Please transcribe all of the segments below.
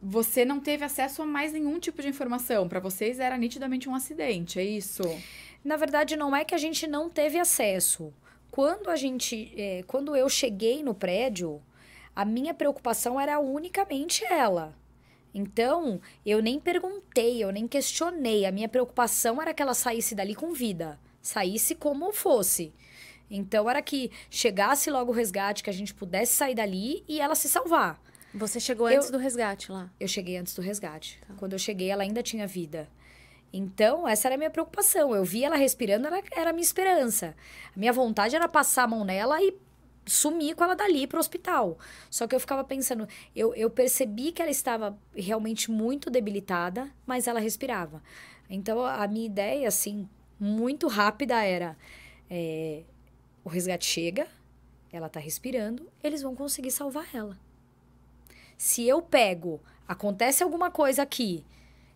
você não teve acesso a mais nenhum tipo de informação. Para vocês era nitidamente um acidente, é isso? Na verdade, não é que a gente não teve acesso. Quando a gente, é, quando eu cheguei no prédio, a minha preocupação era unicamente ela. Então, eu nem perguntei, eu nem questionei. A minha preocupação era que ela saísse dali com vida, saísse como fosse. Então, era que chegasse logo o resgate, que a gente pudesse sair dali e ela se salvar. Você chegou eu, antes do resgate lá? Eu cheguei antes do resgate. Tá. Quando eu cheguei, ela ainda tinha vida. Então, essa era a minha preocupação. Eu via ela respirando, era, era a minha esperança. A minha vontade era passar a mão nela e sumir com ela dali para o hospital. Só que eu ficava pensando, eu, eu percebi que ela estava realmente muito debilitada, mas ela respirava. Então, a minha ideia, assim, muito rápida era: é, o resgate chega, ela está respirando, eles vão conseguir salvar ela se eu pego, acontece alguma coisa aqui,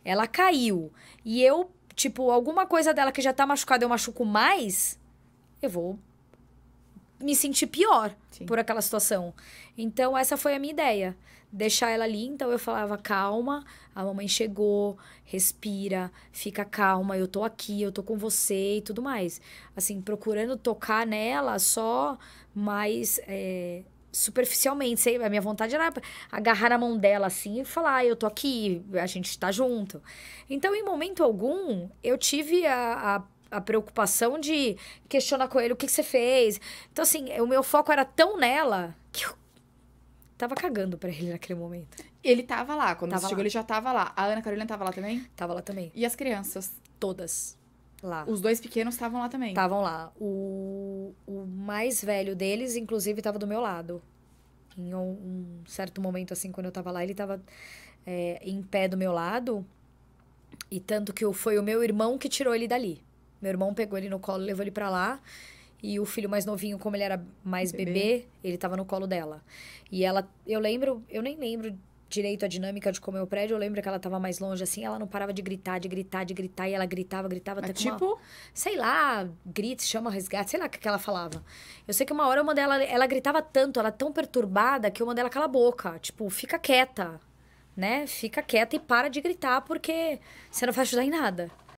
ela caiu, e eu, tipo, alguma coisa dela que já tá machucada eu machuco mais, eu vou me sentir pior Sim. por aquela situação. Então, essa foi a minha ideia. Deixar ela ali, então eu falava, calma, a mamãe chegou, respira, fica calma, eu tô aqui, eu tô com você e tudo mais. Assim, procurando tocar nela só mais é, superficialmente, sei, a minha vontade era agarrar a mão dela assim e falar, ah, eu tô aqui, a gente tá junto. Então, em momento algum, eu tive a, a, a preocupação de questionar com ele o que, que, você fez. Então, assim, o meu foco era tão nela que eu tava cagando para ele naquele momento. Ele tava lá, quando tava você chegou lá. ele já tava lá. A Ana Carolina tava lá também? Tava lá também. E as crianças? Todas. Lá. Os dois pequenos estavam lá também? Estavam lá. O o, mais velho deles, inclusive, estava do meu lado. Em um, um, certo momento, assim, quando eu estava lá, ele estava é, em pé do meu lado. E tanto que foi o meu irmão que tirou ele dali. Meu irmão pegou ele no colo, levou ele para lá. E o filho mais novinho, como ele era mais bebê, bebê ele estava no colo dela. E ela, eu lembro, eu nem lembro direito a dinâmica de comer o prédio. Eu lembro que ela estava mais longe, assim, ela não parava de gritar, de gritar, de gritar, e ela gritava, gritava até tipo? Uma, sei lá, grita, chama resgate, sei lá o que, que ela falava. Eu sei que uma hora eu mandei ela, ela gritava tanto, ela tão perturbada, que eu mandei ela cala a boca, tipo, fica quieta, né? Fica quieta e para de gritar, porque você não vai ajudar em nada.